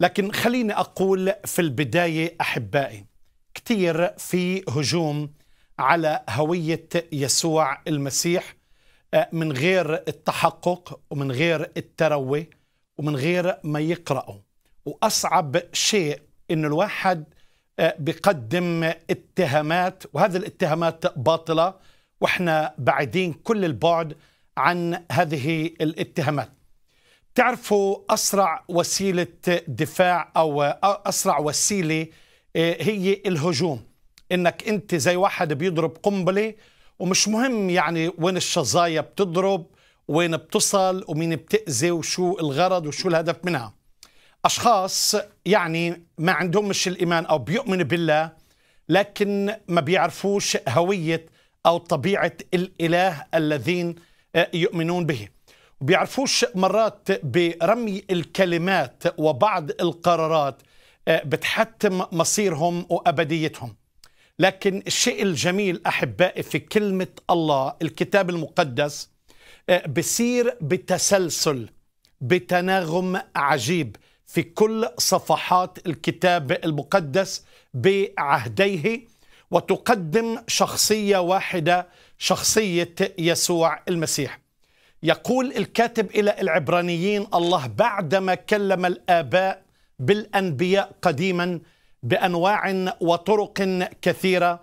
لكن خليني أقول في البداية أحبائي كثير في هجوم على هوية يسوع المسيح آه، من غير التحقق ومن غير التروي ومن غير ما يقرأوا وأصعب شيء أن الواحد آه، بقدم اتهامات وهذه الاتهامات باطلة وإحنا بعيدين كل البعد عن هذه الاتهامات تعرفوا أسرع وسيلة دفاع أو أسرع وسيلة آه، هي الهجوم إنك أنت زي واحد بيضرب قنبلة ومش مهم يعني وين الشظايا بتضرب وين بتصل ومين بتأذي وشو الغرض وشو الهدف منها أشخاص يعني ما عندهمش الإيمان أو بيؤمنوا بالله لكن ما بيعرفوش هوية أو طبيعة الإله الذين آه، يؤمنون به بيعرفوش مرات برمي الكلمات وبعض القرارات آه، بتحتم مصيرهم وأبديتهم لكن الشيء الجميل أحبائي في كلمة الله الكتاب المقدس آه، بصير بتسلسل بتناغم عجيب في كل صفحات الكتاب المقدس بعهديه وتقدم شخصية واحدة شخصية يسوع المسيح يقول الكاتب إلى العبرانيين الله بعدما كلم الآباء بالأنبياء قديما بأنواع وطرق كثيرة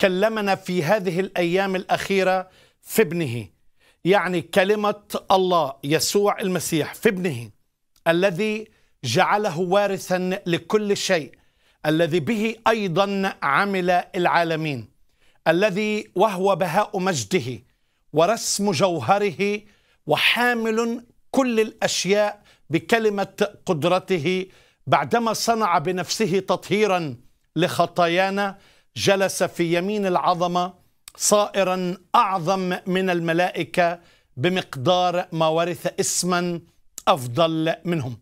كلمنا في هذه الأيام الأخيرة في ابنه يعني كلمة الله يسوع المسيح في ابنه الذي جعله وارثا لكل شيء الذي به أيضا عمل العالمين الذي وهو بهاء مجده ورسم جوهره وحامل كل الاشياء بكلمه قدرته بعدما صنع بنفسه تطهيرا لخطايانا جلس في يمين العظمه صائرا اعظم من الملائكه بمقدار ما ورث اسما افضل منهم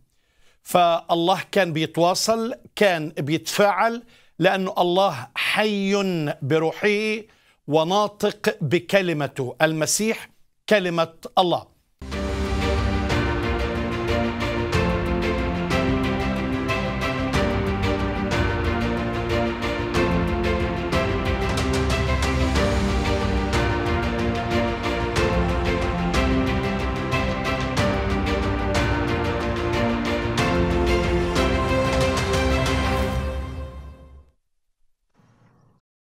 فالله كان بيتواصل كان بيتفاعل لانه الله حي بروحه وناطق بكلمته المسيح كلمة الله